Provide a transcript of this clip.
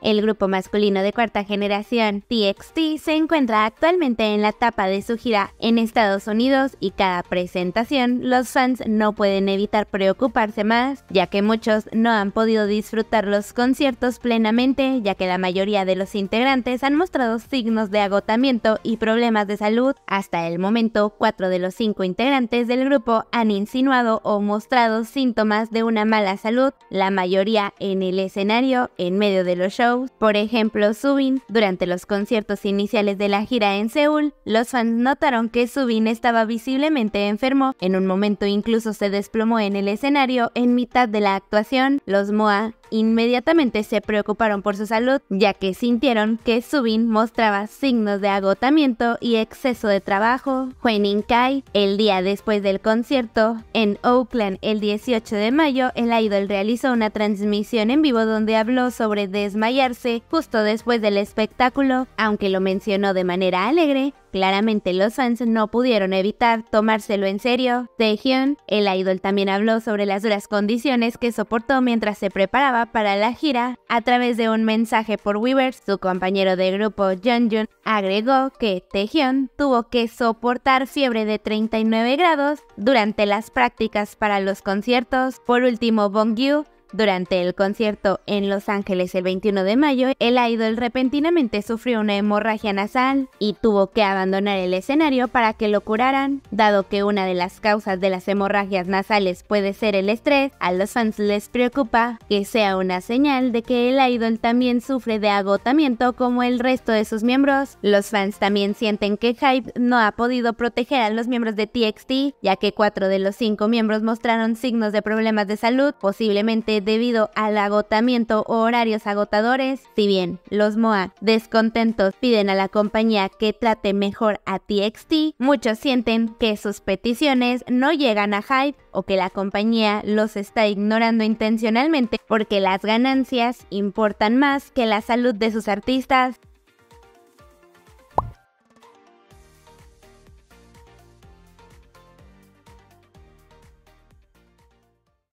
El grupo masculino de cuarta generación TXT se encuentra actualmente en la etapa de su gira en Estados Unidos y cada presentación los fans no pueden evitar preocuparse más, ya que muchos no han podido disfrutar los conciertos plenamente, ya que la mayoría de los integrantes han mostrado signos de agotamiento y problemas de salud. Hasta el momento, cuatro de los cinco integrantes del grupo han insinuado o mostrado síntomas de una mala salud, la mayoría en el escenario, en medio de los shows por ejemplo, Subin. Durante los conciertos iniciales de la gira en Seúl, los fans notaron que Subin estaba visiblemente enfermo. En un momento incluso se desplomó en el escenario en mitad de la actuación. Los Moa inmediatamente se preocuparon por su salud, ya que sintieron que Subin mostraba signos de agotamiento y exceso de trabajo. Huenin Kai, el día después del concierto, en Oakland el 18 de mayo, el idol realizó una transmisión en vivo donde habló sobre desmayarse justo después del espectáculo, aunque lo mencionó de manera alegre, Claramente los fans no pudieron evitar tomárselo en serio. Taehyun, el idol también habló sobre las duras condiciones que soportó mientras se preparaba para la gira. A través de un mensaje por Weverse, su compañero de grupo Jeonjun, agregó que Taehyun tuvo que soportar fiebre de 39 grados durante las prácticas para los conciertos. Por último, Bong durante el concierto en Los Ángeles el 21 de mayo, el idol repentinamente sufrió una hemorragia nasal y tuvo que abandonar el escenario para que lo curaran. Dado que una de las causas de las hemorragias nasales puede ser el estrés, a los fans les preocupa que sea una señal de que el idol también sufre de agotamiento como el resto de sus miembros. Los fans también sienten que Hype no ha podido proteger a los miembros de TXT, ya que cuatro de los cinco miembros mostraron signos de problemas de salud, posiblemente debido al agotamiento o horarios agotadores, si bien los MOA descontentos piden a la compañía que trate mejor a TXT, muchos sienten que sus peticiones no llegan a Hype o que la compañía los está ignorando intencionalmente porque las ganancias importan más que la salud de sus artistas